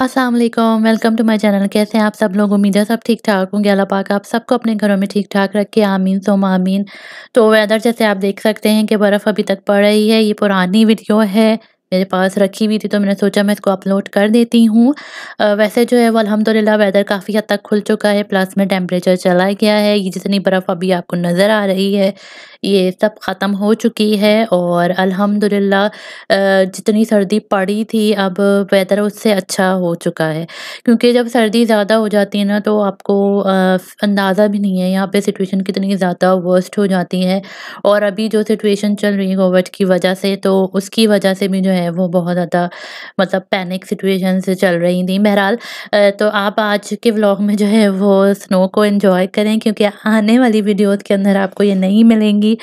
Aslam welcome to my channel कैसे हैं आप सब लोग उम्मीद है सब ठीक ठाक होंगे अल्लाह पाक आप सबको अपने घरों में ठीक ठाक रखे आमीन सोम आमीन तो वेदर जैसे आप देख सकते हैं कि बर्फ़ अभी तक पड़ रही है ये पुरानी वीडियो है मेरे पास रखी हुई थी तो मैंने सोचा मैं इसको अपलोड कर देती हूँ वैसे जो है वो अलहमदिल्ला वेदर काफ़ी हद तक खुल चुका है प्लस में टेम्परेचर चला गया है ये जितनी बर्फ़ अभी आपको नज़र आ रही है ये सब ख़त्म हो चुकी है और अल्हम्दुलिल्लाह जितनी सर्दी पड़ी थी अब वेदर उससे अच्छा हो चुका है क्योंकि जब सर्दी ज़्यादा हो जाती है ना तो आपको अंदाज़ा भी नहीं है यहाँ पे सिचुएशन कितनी ज़्यादा वर्स्ट हो जाती है और अभी जो सिचुएशन चल रही है कोविड की वजह से तो उसकी वजह से भी जो है है वो बहुत ज़्यादा मतलब पैनिक सिचुएशन से चल रही थी बहरहाल तो आप आज के व्लॉग में जो है वो स्नो को इन्जॉय करें क्योंकि आने वाली वीडियोज़ के अंदर आपको ये नहीं मिलेंगी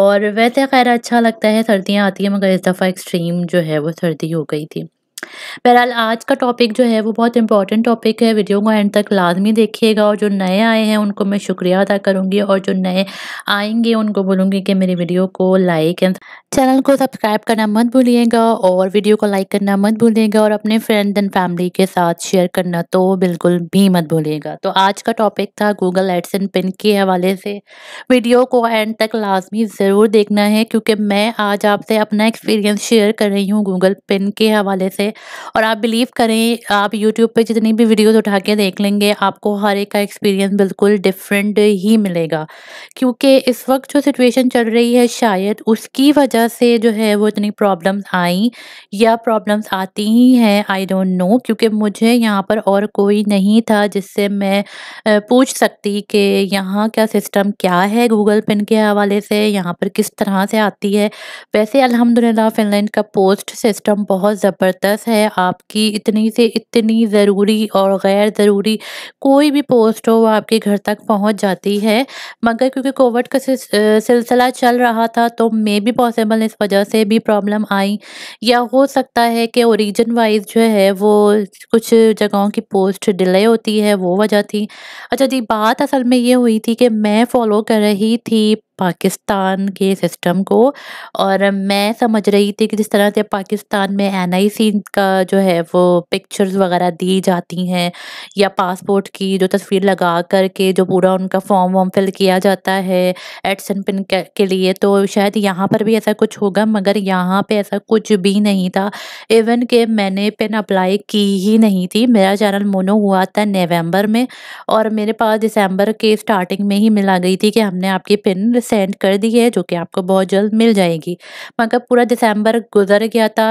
और वैसे खैर अच्छा लगता है सर्दियाँ आती हैं मगर इस दफ़ा एक्सट्रीम जो है वो सर्दी हो गई थी बहरहाल आज का टॉपिक जो है वो बहुत इंपॉर्टेंट टॉपिक है वीडियो को एंड तक लाजमी देखिएगा और जो नए आए हैं उनको मैं शुक्रिया अदा करूँगी और जो नए आएंगे उनको बोलूँगी कि मेरी वीडियो को लाइक एंड चैनल को सब्सक्राइब करना मत भूलिएगा और वीडियो को लाइक करना मत भूलिएगा और अपने फ्रेंड एंड फैमिली के साथ शेयर करना तो बिल्कुल भी मत भूलिएगा तो आज का टॉपिक था गूगल एड्स एंड पिन के हवाले से वीडियो को एंड तक लाजमी ज़रूर देखना है क्योंकि मैं आज आपसे अपना एक्सपीरियंस शेयर कर रही हूँ गूगल पिन के हवाले से और आप बिलीव करें आप यूट्यूब पे जितनी भी वीडियोस उठा के देख लेंगे आपको हर एक का एक्सपीरियंस बिल्कुल डिफरेंट ही मिलेगा क्योंकि इस वक्त जो सिचुएशन चल रही है शायद उसकी वजह से जो है वो इतनी प्रॉब्लम्स आई या प्रॉब्लम्स आती ही हैं आई डोंट नो क्योंकि मुझे यहाँ पर और कोई नहीं था जिससे मैं पूछ सकती कि यहाँ का सिस्टम क्या है गूगल पिन के हवाले से यहाँ पर किस तरह से आती है वैसे अलहमदिल्ला फिनलैंड का पोस्ट सिस्टम बहुत ज़बरदस्त क्लास है आपकी इतनी से इतनी ज़रूरी और गैर ज़रूरी कोई भी पोस्ट हो वो आपके घर तक पहुंच जाती है मगर क्योंकि कोविड का सिलसिला चल रहा था तो मे भी पॉसिबल इस वजह से भी प्रॉब्लम आई या हो सकता है कि ओरिजिन वाइज जो है वो कुछ जगहों की पोस्ट डिले होती है वो वजह थी अच्छा जी बात असल में ये हुई थी कि मैं फॉलो कर रही थी पाकिस्तान के सिस्टम को और मैं समझ रही थी कि जिस तरह से पाकिस्तान में एन का जो है वो पिक्चर्स वगैरह दी जाती हैं या पासपोर्ट की जो तस्वीर लगा कर के जो पूरा उनका फॉर्म वॉर्म फिल किया जाता है एडसन पिन के लिए तो शायद यहाँ पर भी ऐसा कुछ होगा मगर यहाँ पर ऐसा कुछ भी नहीं था इवन के मैंने पिन अप्लाई की ही नहीं थी मेरा चैनल मोनो हुआ था नवम्बर में और मेरे पास दिसंबर के स्टार्टिंग में ही मिला गई थी कि हमने आपकी पिन सेंड कर दी है जो कि आपको बहुत जल्द मिल जाएगी मगर पूरा दिसंबर गुजर गया था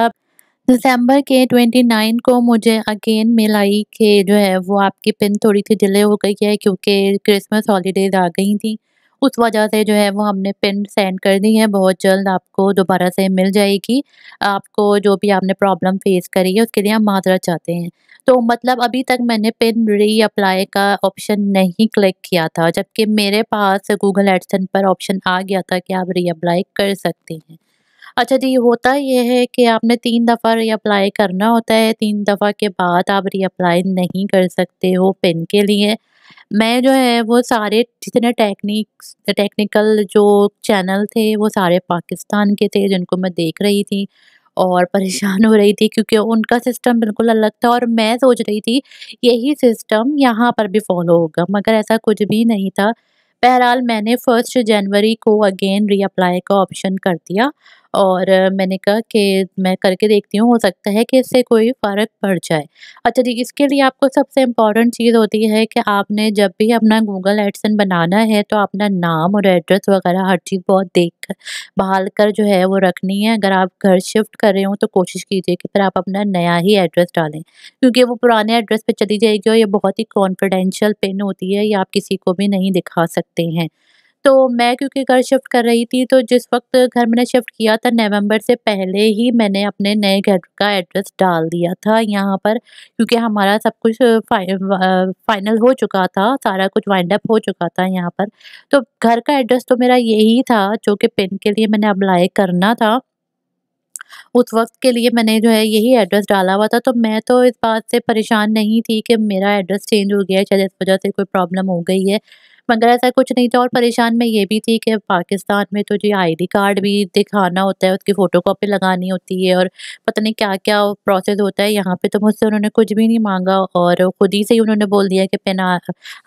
दिसंबर के ट्वेंटी नाइन को मुझे अगेन मिल आई कि जो है वो आपकी पिन थोड़ी सी डिले हो गई है क्योंकि क्रिसमस हॉलीडेज आ गई थी उस वजह से जो है वो हमने पिन सेंड कर दी है बहुत जल्द आपको दोबारा से मिल जाएगी आपको जो भी आपने प्रॉब्लम फेस करी है उसके लिए हम माजरा चाहते हैं तो मतलब अभी तक मैंने पिन री अप्लाई का ऑप्शन नहीं क्लिक किया था जबकि मेरे पास गूगल एडसन पर ऑप्शन आ गया था कि आप री अप्लाई कर सकते हैं अच्छा जी होता यह है कि आपने तीन दफ़ा रीअप्लाई करना होता है तीन दफ़ा के बाद आप रीअप्लाई नहीं कर सकते हो पिन के लिए मैं जो है वो सारे जितने टेक्निक्स टेक्निकल जो चैनल थे वो सारे पाकिस्तान के थे जिनको मैं देख रही थी और परेशान हो रही थी क्योंकि उनका सिस्टम बिल्कुल अलग था और मैं सोच रही थी यही सिस्टम यहाँ पर भी फॉलो होगा मगर ऐसा कुछ भी नहीं था बहरहाल मैंने फर्स्ट जनवरी को अगेन रीअप्लाई का ऑप्शन कर दिया और मैंने कहा कि मैं करके देखती हूँ हो सकता है कि इससे कोई फ़र्क पड़ जाए अच्छा जी इसके लिए आपको सबसे इम्पॉर्टेंट चीज़ होती है कि आपने जब भी अपना गूगल एडसन बनाना है तो अपना नाम और एड्रेस वगैरह हर चीज़ बहुत देख कर बहाल कर जो है वो रखनी है अगर आप घर शिफ्ट कर रहे हो तो कोशिश कीजिए कि फिर आप अपना नया ही एड्रेस डालें क्योंकि वो पुराने एड्रेस पर चली जाएगी और ये बहुत ही कॉन्फिडेंशियल पिन होती है ये आप किसी को भी नहीं दिखा सकते हैं तो मैं क्योंकि घर शिफ्ट कर रही थी तो जिस वक्त घर मैंने शिफ्ट किया था नवंबर से पहले ही मैंने अपने नए घर का एड्रेस डाल दिया था यहाँ पर क्योंकि हमारा सब कुछ फाइन, फाइनल हो चुका था सारा कुछ वाइंड अप हो चुका था यहाँ पर तो घर का एड्रेस तो मेरा यही था जो कि पिन के लिए मैंने अप्लाई करना था उस वक्त के लिए मैंने जो है यही एड्रेस डाला हुआ था तो मैं तो इस बात से परेशान नहीं थी कि मेरा एड्रेस चेंज हो गया है शायद इस वजह से कोई प्रॉब्लम हो गई है मगर ऐसा कुछ नहीं था और परेशान में ये भी थी कि पाकिस्तान में तो जी आई कार्ड भी दिखाना होता है उसकी फ़ोटो लगानी होती है और पता नहीं क्या क्या प्रोसेस होता है यहाँ पर तो मुझसे उन्होंने कुछ भी नहीं मांगा और ख़ुद ही से ही उन्होंने बोल दिया कि पेन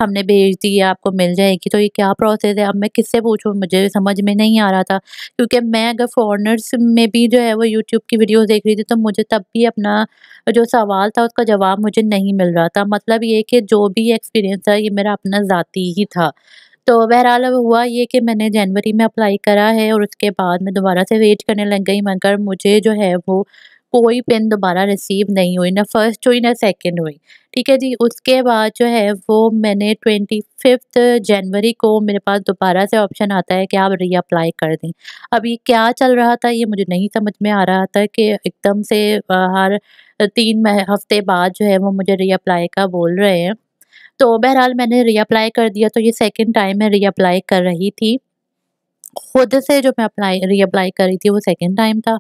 हमने भेज दी है आपको मिल जाएगी तो ये क्या प्रोसेस है अब मैं किससे पूछूँ मुझे समझ में नहीं आ रहा था क्योंकि मैं अगर फॉरनर्स में भी जो है वो यूट्यूब की वीडियोज़ देख रही थी तो मुझे तब भी अपना जो सवाल था उसका जवाब मुझे नहीं मिल रहा था मतलब ये कि जो भी एक्सपीरियंस था ये मेरा अपना ज़ाती ही था तो बहरहाल अब हुआ ये कि मैंने जनवरी में अप्लाई करा है और उसके बाद मैं दोबारा से वेट करने लग गई मगर मुझे जो है वो कोई पेन दोबारा रिसीव नहीं हुई ना फर्स्ट हुई ना सेकंड हुई ठीक है जी उसके बाद जो है वो मैंने ट्वेंटी फिफ्थ जनवरी को मेरे पास दोबारा से ऑप्शन आता है कि आप री अप्लाई कर दें अभी क्या चल रहा था ये मुझे नहीं समझ में आ रहा था कि एकदम से हर तीन हफ्ते बाद जो है वो मुझे री अप्लाई का बोल रहे हैं तो बहरहाल मैंने रीअप्लाई कर दिया तो ये सेकेंड टाइम मैं रीअप्लाई कर रही थी खुद से जो मैं अप्लाई रीअप्लाई कर रही थी वो सेकेंड टाइम था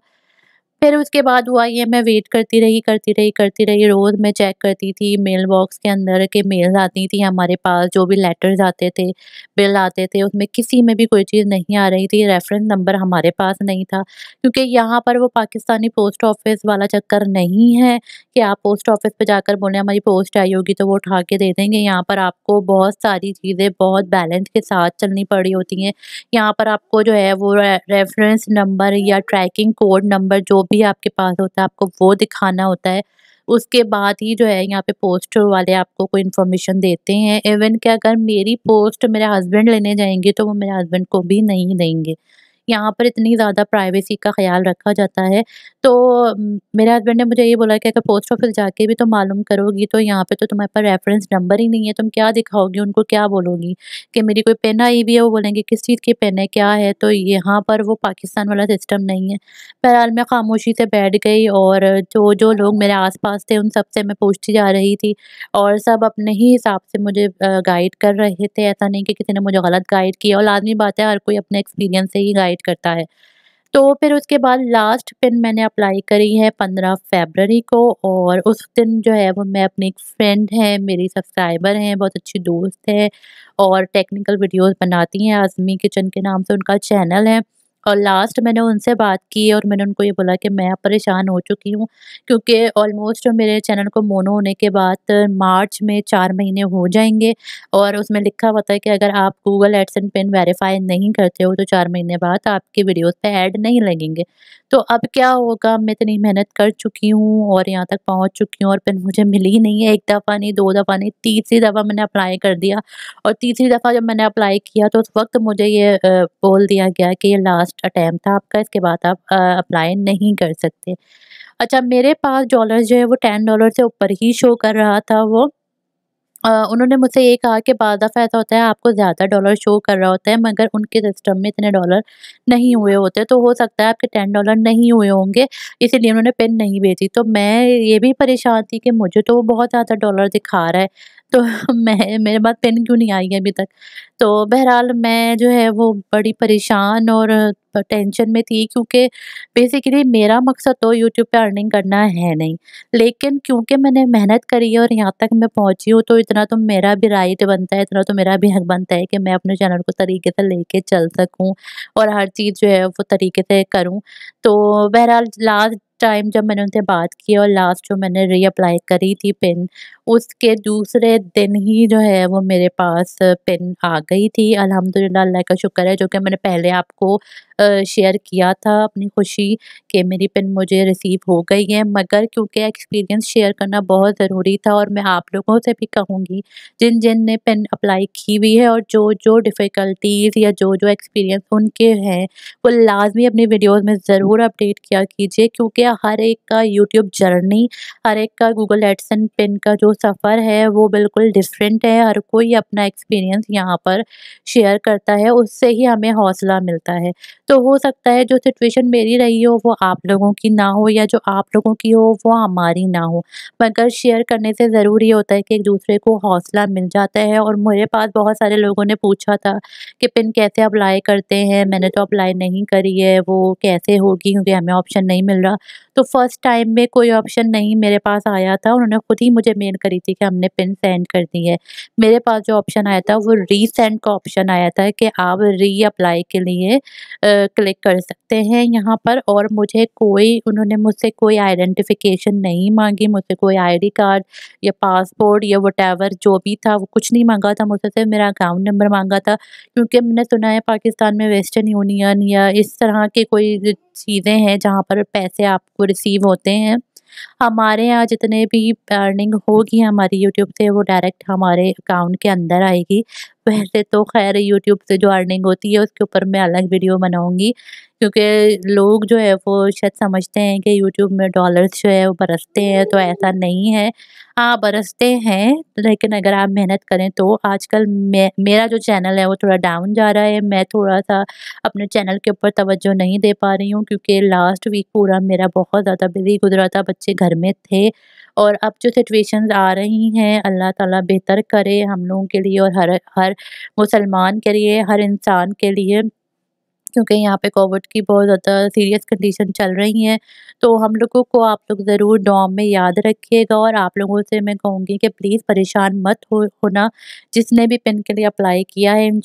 फिर उसके बाद हुआ ये मैं वेट करती रही करती रही करती रही रोज़ मैं चेक करती थी मेल बॉक्स के अंदर के मेल्स आती थी हमारे पास जो भी लेटर्स आते थे बिल आते थे उसमें किसी में भी कोई चीज़ नहीं आ रही थी रेफरेंस नंबर हमारे पास नहीं था क्योंकि यहाँ पर वो पाकिस्तानी पोस्ट ऑफिस वाला चक्कर नहीं है कि आप पोस्ट ऑफिस पर जाकर बोले हमारी पोस्ट आई होगी तो वो उठा के दे देंगे यहाँ पर आपको बहुत सारी चीज़ें बहुत बैलेंस के साथ चलनी पड़ी होती हैं यहाँ पर आपको जो है वो रेफरेंस नंबर या ट्रैकिंग कोड नंबर जो भी आपके पास होता है आपको वो दिखाना होता है उसके बाद ही जो है यहाँ पे पोस्ट वाले आपको कोई इन्फॉर्मेशन देते हैं इवन कि अगर मेरी पोस्ट मेरे हस्बैंड लेने जाएंगे तो वो मेरे हस्बैंड को भी नहीं देंगे यहाँ पर इतनी ज़्यादा प्राइवेसी का ख्याल रखा जाता है तो मेरे हस्बैंड ने मुझे ये बोला कि अगर पोस्ट ऑफिस जाके भी तो मालूम करोगी तो यहाँ पे तो तुम्हारे पास रेफरेंस नंबर ही नहीं है तुम क्या दिखाओगी उनको क्या बोलोगी कि मेरी कोई पेन आई हुई है वो बोलेंगे किस चीज़ की पेन है क्या है तो यहाँ पर वो पाकिस्तान वाला सिस्टम नहीं है बहरहाल मैं खामोशी से बैठ गई और जो जो लोग मेरे आस पास थे उन सबसे मैं पूछती जा रही थी और सब अपने ही हिसाब से मुझे गाइड कर रहे थे ऐसा नहीं कि किसी ने मुझे गलत गाइड किया और लाजमी बात है हर कोई अपने एक्सपीरियंस से ही गाइड प्रोवाइड करता है तो फिर उसके बाद लास्ट पिन मैंने अप्लाई करी है पंद्रह फरवरी को और उस दिन जो है वो मैं अपने एक फ्रेंड हैं मेरी सब्सक्राइबर हैं बहुत अच्छी दोस्त है और टेक्निकल वीडियोस बनाती हैं आज़मी किचन के नाम से उनका चैनल है और लास्ट मैंने उनसे बात की और मैंने उनको ये बोला कि मैं परेशान हो चुकी हूँ क्योंकि ऑलमोस्ट मेरे चैनल को मोनो होने के बाद मार्च में चार महीने हो जाएंगे और उसमें लिखा हुआ था कि अगर आप गूगल एंड पिन वेरीफाई नहीं करते हो तो चार महीने बाद आपकी वीडियोज पे ऐड नहीं लगेंगे तो अब क्या होगा मैं इतनी मेहनत कर चुकी हूँ और यहाँ तक पहुँच चुकी हूँ और पिन मुझे मिली नहीं है एक दफ़ा नहीं दो दफ़ा नहीं तीसरी दफ़ा मैंने अप्लाई कर दिया और तीसरी दफ़ा जब मैंने अप्लाई किया तो उस वक्त मुझे ये बोल दिया गया कि ये लास्ट लास्ट अटैम्प्ट था आपका इसके बाद आप अप्लाई नहीं कर सकते अच्छा मेरे पास डॉलर जो है वो टेन डॉलर से ऊपर ही शो कर रहा था वो उन्होंने मुझसे ये कहा कि बाद दफ़ा ऐसा होता है आपको ज़्यादा डॉलर शो कर रहा होता है मगर उनके सिस्टम में इतने डॉलर नहीं हुए होते तो हो सकता है आपके टेन डॉलर नहीं हुए होंगे इसीलिए उन्होंने पेन नहीं भेजी तो मैं ये भी परेशान थी कि मुझे तो वो बहुत ज़्यादा डॉलर दिखा रहा है तो मैं मेरे पास पेन क्यों नहीं आई अभी तक तो बहरहाल मैं जो है वो बड़ी परेशान और टेंशन में थी क्योंकि बेसिकली मेरा मकसद तो यूट्यूब पे अर्निंग करना है नहीं लेकिन क्योंकि मैंने मेहनत करी है और यहाँ तक मैं पहुँची हूँ तो इतना तो मेरा भी राइट बनता है इतना तो मेरा भी हक बनता है कि मैं अपने चैनल को तरीके से लेके चल सकूँ और हर चीज़ जो है वो तरीके से करूँ तो बहरहाल लास्ट टाइम जब मैंने उनसे बात की और लास्ट जो मैंने रीअप्लाई करी थी पिन उसके दूसरे दिन ही जो है वो मेरे पास पिन आ गई थी अल्हम्दुलिल्लाह अल्लाह का शुक्र है जो कि मैंने पहले आपको शेयर किया था अपनी खुशी कि मेरी पिन मुझे रिसीव हो गई है मगर क्योंकि एक्सपीरियंस शेयर करना बहुत ज़रूरी था और मैं आप लोगों से भी कहूँगी जिन जिन ने पिन अप्लाई की हुई है और जो जो डिफ़िकल्टीज़ या जो जो एक्सपीरियंस उनके हैं वो लाजमी अपनी वीडियोस में ज़रूर अपडेट किया कीजिए क्योंकि हर एक का यूट्यूब जर्नी हर एक का गूगल एडसन पिन का जो सफ़र है वो बिल्कुल डिफरेंट है हर कोई अपना एक्सपीरियंस यहाँ पर शेयर करता है उससे ही हमें हौसला मिलता है तो हो सकता है जो सिचुएशन मेरी रही हो वो आप लोगों की ना हो या जो आप लोगों की हो वो हमारी ना हो मगर शेयर करने से ज़रूर ये होता है कि एक दूसरे को हौसला मिल जाता है और मेरे पास बहुत सारे लोगों ने पूछा था कि पिन कैसे अप्लाई करते हैं मैंने तो अप्लाई नहीं करी है वो कैसे होगी क्योंकि हमें ऑप्शन नहीं मिल रहा तो फ़र्स्ट टाइम में कोई ऑप्शन नहीं मेरे पास आया था उन्होंने खुद ही मुझे मेल करी थी कि हमने पिन सेंड कर दी है मेरे पास जो ऑप्शन आया था वो रीसेंड का ऑप्शन आया था कि आप री अप्लाई के लिए क्लिक कर सकते हैं यहाँ पर और मुझे मुझे कोई उन्होंने मुझसे कोई आइडेंटिफिकेशन नहीं मांगी मुझसे कोई आईडी कार्ड या पासपोर्ट या वट जो भी था वो कुछ नहीं मांगा था मुझसे सिर्फ मेरा अकाउंट नंबर मांगा था क्योंकि मैंने सुना है पाकिस्तान में वेस्टर्न यूनियन या इस तरह के कोई चीज़ें हैं जहाँ पर पैसे आपको रिसीव होते हैं हमारे यहाँ जितने भी अर्निंग होगी हमारी यूट्यूब से वो डायरेक्ट हमारे अकाउंट के अंदर आएगी वैसे तो खैर यूट्यूब से जो अर्निंग होती है उसके ऊपर मैं अलग वीडियो बनाऊंगी क्योंकि लोग जो है वो शायद समझते हैं कि यूट्यूब में डॉलर्स जो है वो बरसते हैं तो ऐसा नहीं है हाँ बरसते हैं लेकिन अगर आप मेहनत करें तो आजकल मे, मेरा जो चैनल है वो थोड़ा डाउन जा रहा है मैं थोड़ा सा अपने चैनल के ऊपर तवज्जो नहीं दे पा रही हूँ क्योंकि लास्ट वीक पूरा मेरा बहुत ज़्यादा बिजी गुजरा था बच्चे घर में थे और अब जो सिचुएशन आ रही हैं अल्लाह ताला बेहतर करे हम लोगों के लिए और हर हर मुसलमान के लिए हर इंसान के लिए क्योंकि यहाँ पे कोविड की बहुत ज़्यादा सीरियस कंडीशन चल रही हैं तो हम लोगों को आप लोग ज़रूर डॉम में याद रखिएगा और आप लोगों से मैं कहूँगी कि प्लीज़ परेशान मत हो होना जिसने भी पिन के लिए अप्लाई किया है इन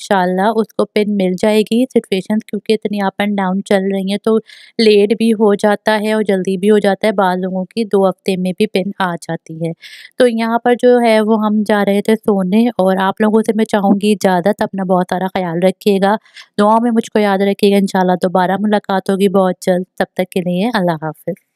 उसको पिन मिल जाएगी सिचुएशन क्योंकि इतनी अप एंड डाउन चल रही हैं तो लेट भी हो जाता है और जल्दी भी हो जाता है बाद लोगों की दो हफ्ते में भी पिन आ जाती है तो यहाँ पर जो है वो हम जा रहे थे सोने और आप लोगों से मैं चाहूँगी इजाज़त अपना बहुत सारा ख्याल रखिएगा दुआ में मुझको याद रखिए रखिएगा इन दोबारा मुलाकात होगी बहुत जल्द तब तक के लिए अल्लाह हाफिज़